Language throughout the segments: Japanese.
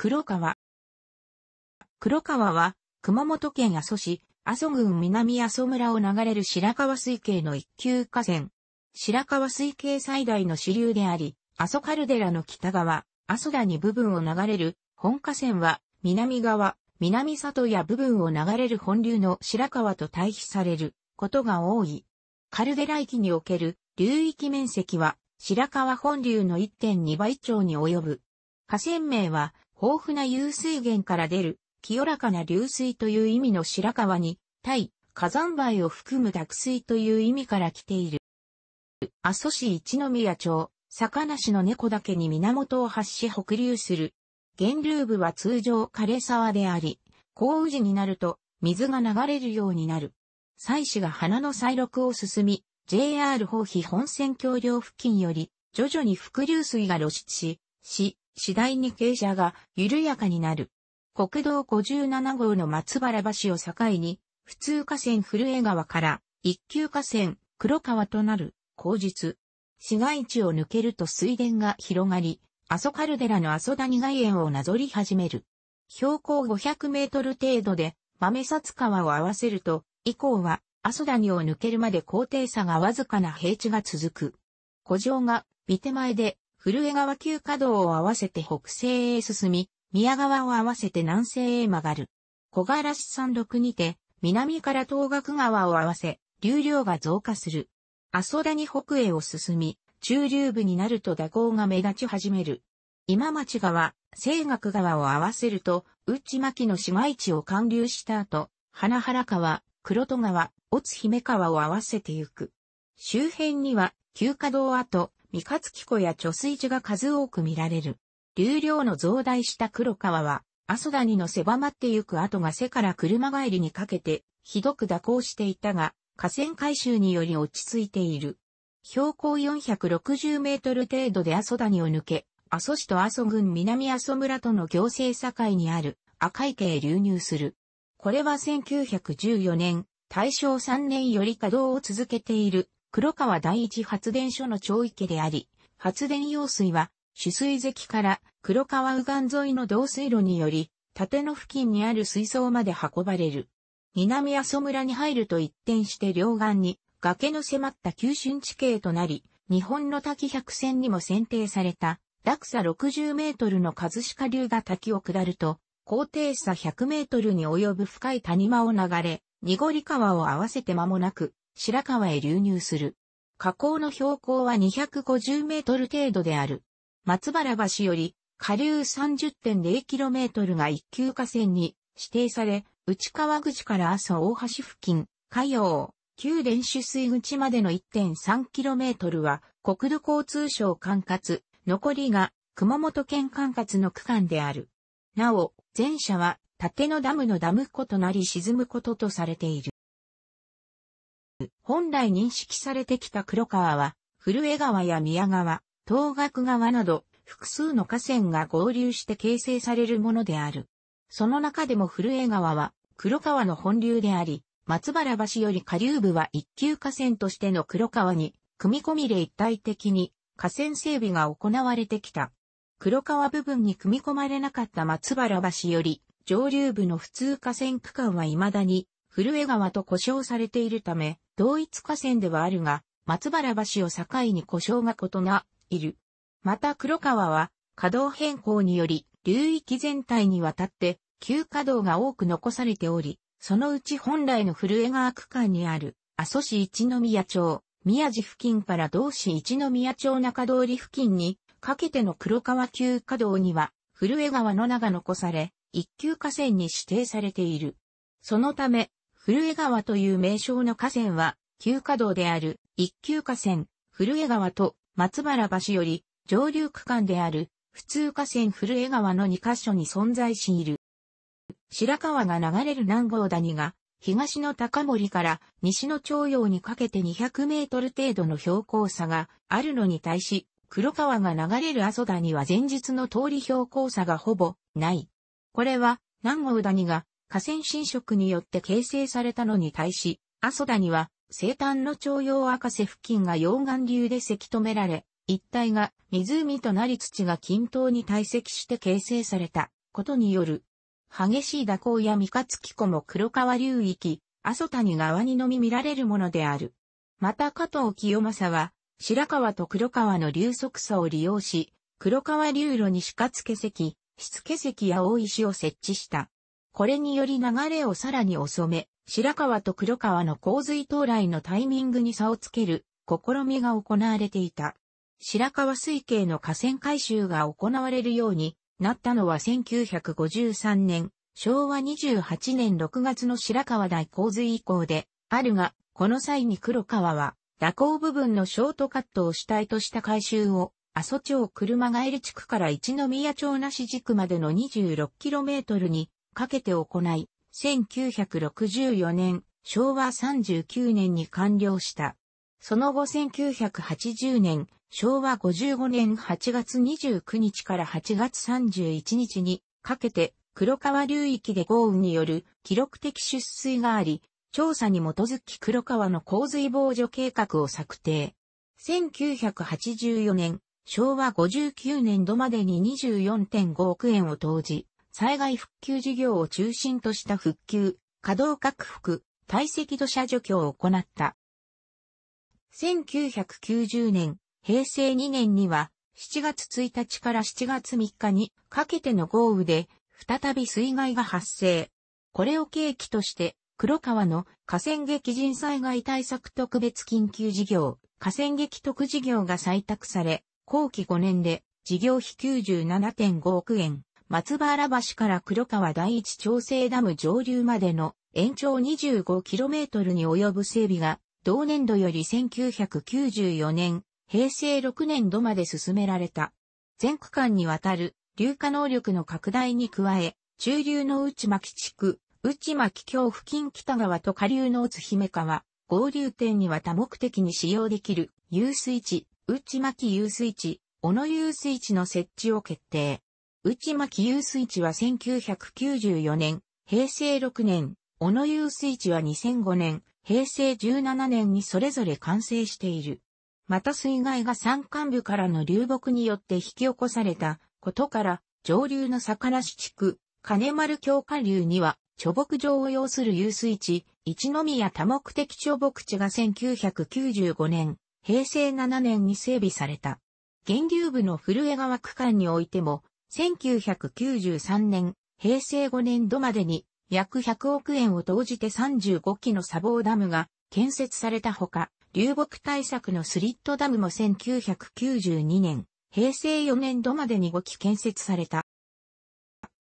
黒川。黒川は、熊本県阿蘇市、阿蘇郡南阿蘇村を流れる白川水系の一級河川。白川水系最大の支流であり、阿蘇カルデラの北側、阿蘇谷部分を流れる本河川は、南側、南里や部分を流れる本流の白川と対比されることが多い。カルデラ域における流域面積は白川本流の1.2倍超に及ぶ。河川名は豊富な湧水源から出る、清らかな流水という意味の白川に、対、火山灰を含む濁水という意味から来ている。阿蘇市一宮町、坂梨の猫岳に源を発し北流する。源流部は通常枯れ沢であり、降雨時になると水が流れるようになる。祭祀が花の再録を進み、JR 宝碑本線橋梁付近より徐々に伏流水が露出し、市、次第に傾斜が緩やかになる。国道57号の松原橋を境に、普通河川古江川から一級河川黒川となる後日。市街地を抜けると水田が広がり、阿蘇カルデラの阿蘇谷外縁をなぞり始める。標高500メートル程度で豆札川を合わせると、以降は阿蘇谷を抜けるまで高低差がわずかな平地が続く。古城が、見手前で古江川急稼道を合わせて北西へ進み、宮川を合わせて南西へ曲がる。小柄市山麓にて、南から東岳川を合わせ、流量が増加する。阿蘇谷北へを進み、中流部になると蛇行が目立ち始める。今町川、西岳川を合わせると、内牧の市街地を貫流した後、花原川、黒戸川、乙姫川を合わせてゆく。周辺には、旧稼道跡、三日月湖や貯水池が数多く見られる。流量の増大した黒川は、阿蘇谷の狭まってゆく跡が背から車帰りにかけて、ひどく蛇行していたが、河川改修により落ち着いている。標高460メートル程度で阿蘇谷を抜け、阿蘇市と阿蘇郡南阿蘇村との行政境にある赤池へ流入する。これは1914年、大正3年より稼働を続けている黒川第一発電所の長池であり、発電用水は、取水堰から黒川右岸沿いの導水路により、建の付近にある水槽まで運ばれる。南阿蘇村に入ると一転して両岸に崖の迫った急峻地形となり、日本の滝百選にも選定された、落差60メートルの葛飾流が滝を下ると、高低差100メートルに及ぶ深い谷間を流れ、濁り川を合わせて間もなく、白川へ流入する。河口の標高は250メートル程度である。松原橋より下流3 0 0トルが一級河川に指定され、内川口から阿蘇大橋付近、海洋、旧練習水口までの1 3トルは国土交通省管轄、残りが熊本県管轄の区間である。なお、前者は、縦のダムのダム湖となり沈むこととされている。本来認識されてきた黒川は、古江川や宮川、東岳川など、複数の河川が合流して形成されるものである。その中でも古江川は、黒川の本流であり、松原橋より下流部は一級河川としての黒川に、組み込みで一体的に河川整備が行われてきた。黒川部分に組み込まれなかった松原橋より、上流部の普通河川区間は未だに、古江川と呼称されているため、同一河川ではあるが、松原橋を境に故障が異な、いる。また黒川は、稼働変更により、流域全体にわたって、旧稼働が多く残されており、そのうち本来の古江川区間にある、阿蘇市一宮町、宮地付近から同市一宮町中通り付近に、かけての黒川旧稼働には、古江川の名が残され、一級河川に指定されている。そのため、古江川という名称の河川は、旧河道である一級河川、古江川と松原橋より上流区間である普通河川古江川の2カ所に存在している。白川が流れる南郷谷が、東の高森から西の長陽にかけて200メートル程度の標高差があるのに対し、黒川が流れる阿蘇谷は前日の通り標高差がほぼない。これは南郷谷が河川侵食によって形成されたのに対し、阿蘇谷は西端の徴用赤瀬付近が溶岩流でせき止められ、一帯が湖となり土が均等に堆積して形成されたことによる、激しい蛇行や三日月湖も黒川流域、阿蘇谷側にのみ見られるものである。また加藤清正は、白川と黒川の流速差を利用し、黒川流路に四日化石、湿化石や大石を設置した。これにより流れをさらに遅め、白川と黒川の洪水到来のタイミングに差をつける試みが行われていた。白川水系の河川改修が行われるようになったのは1953年、昭和28年6月の白川大洪水以降で、あるが、この際に黒川は、蛇行部分のショートカットを主体とした改修を、阿蘇町車帰り地区から一宮町なし地区までの 26km にかけて行い、1964年、昭和39年に完了した。その後1980年、昭和55年8月29日から8月31日にかけて黒川流域で豪雨による記録的出水があり、調査に基づき黒川の洪水防除計画を策定。1984年、昭和59年度までに24.5億円を投じ、災害復旧事業を中心とした復旧、稼働拡幅、堆積土砂除去を行った。1990年、平成2年には、7月1日から7月3日にかけての豪雨で、再び水害が発生。これを契機として、黒川の河川激甚災害対策特別緊急事業、河川激特事業が採択され、後期5年で事業費97.5億円、松原橋から黒川第一調整ダム上流までの延長 25km に及ぶ整備が、同年度より1994年、平成6年度まで進められた。全区間にわたる流下能力の拡大に加え、中流の内巻地区、内巻橋付近北川と下流の津姫川、合流点には多目的に使用できる遊水地、内巻遊水地、小野遊水地の設置を決定。内巻遊水地は1994年、平成6年、小野遊水地は2005年、平成17年にそれぞれ完成している。また水害が山間部からの流木によって引き起こされたことから、上流の魚市地区、金丸橋下流には、貯木場を要する遊水地、一宮多目的貯木地が1995年、平成7年に整備された。源流部の古江川区間においても、1993年、平成5年度までに約100億円を投じて35基の砂防ダムが建設されたほか、流木対策のスリットダムも1992年、平成4年度までに5基建設された。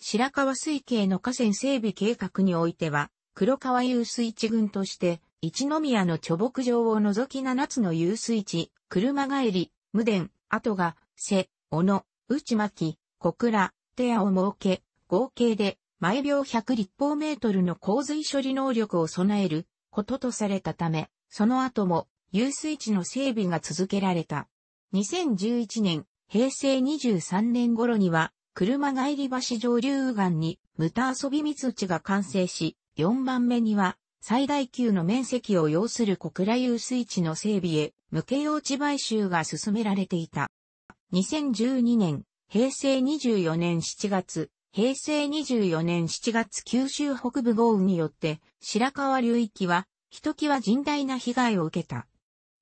白川水系の河川整備計画においては、黒川遊水地群として、一宮の貯木場を除き7つの遊水地、車帰り、無電、跡が、瀬、小野、内巻、小倉、手屋を設け、合計で毎秒100立方メートルの洪水処理能力を備えることとされたため、その後も遊水地の整備が続けられた。2011年、平成23年頃には、車帰り橋上流岸に、ムタ遊び水地が完成し、4番目には、最大級の面積を要する小倉遊水地の整備へ、無形用地買収が進められていた。2012年、平成24年7月、平成24年7月九州北部豪雨によって、白川流域は、ひときわ甚大な被害を受けた。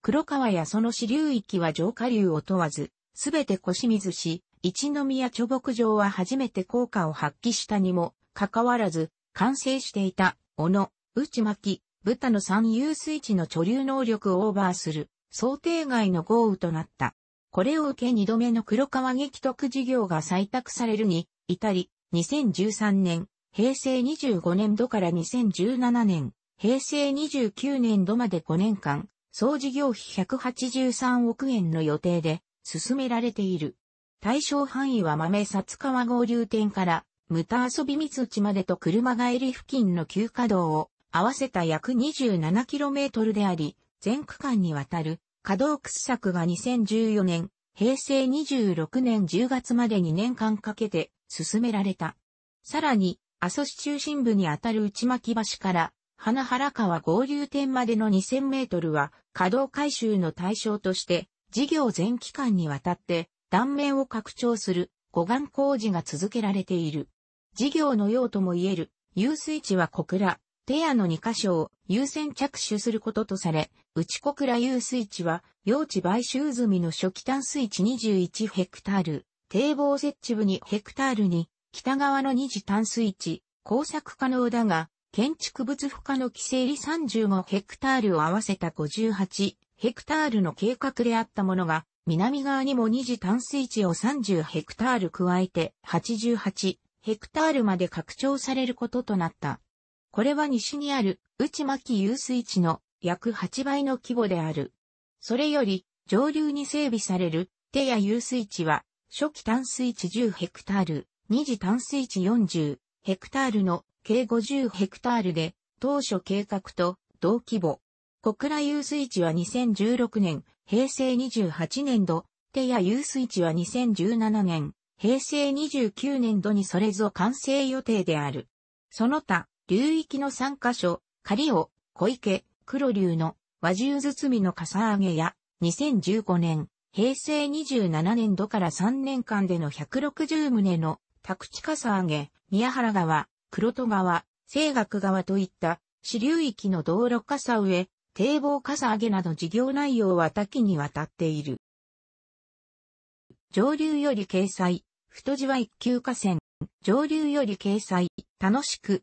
黒川やその支流域は浄化流を問わず、すべて腰水し、一宮貯木場は初めて効果を発揮したにも、かかわらず、完成していた、小野、内巻、豚の三遊水地の貯留能力をオーバーする、想定外の豪雨となった。これを受け2度目の黒川劇徳事業が採択されるに、至り、2013年、平成25年度から2017年、平成29年度まで5年間、総事業費183億円の予定で進められている。対象範囲は豆札川合流点から、無田遊び三内までと車帰り付近の急稼働を合わせた約 27km であり、全区間にわたる稼働掘削が2014年、平成26年10月まで2年間かけて進められた。さらに、阿蘇市中心部にあたる内巻橋から、花原川合流点までの2000メートルは、稼働改修の対象として、事業全期間にわたって、断面を拡張する護岸工事が続けられている。事業の用途も言える、遊水地は小倉、テアの2箇所を優先着手することとされ、内小倉遊水地は、用地買収済みの初期淡水地21ヘクタール、堤防設置部2ヘクタールに、北側の二次淡水地、工作可能だが、建築物負荷の規制理35ヘクタールを合わせた58ヘクタールの計画であったものが、南側にも二次淡水地を30ヘクタール加えて88ヘクタールまで拡張されることとなった。これは西にある内巻遊水地の約8倍の規模である。それより上流に整備される手や遊水地は初期淡水地10ヘクタール、二次淡水地40ヘクタールの計50ヘクタールで当初計画と同規模。小倉遊水地は2016年、平成28年度、手や遊水地は2017年、平成29年度にそれぞ完成予定である。その他、流域の3箇所、狩尾、小池、黒竜の和獣包みのかさ上げや、2015年、平成27年度から3年間での160棟の宅地かさ上げ、宮原川、黒戸川、清岳川といった支流域の道路かさ上、堤防かさ上げなど事業内容は多岐にわたっている。上流より掲載、太地は一級河川。上流より掲載、楽しく、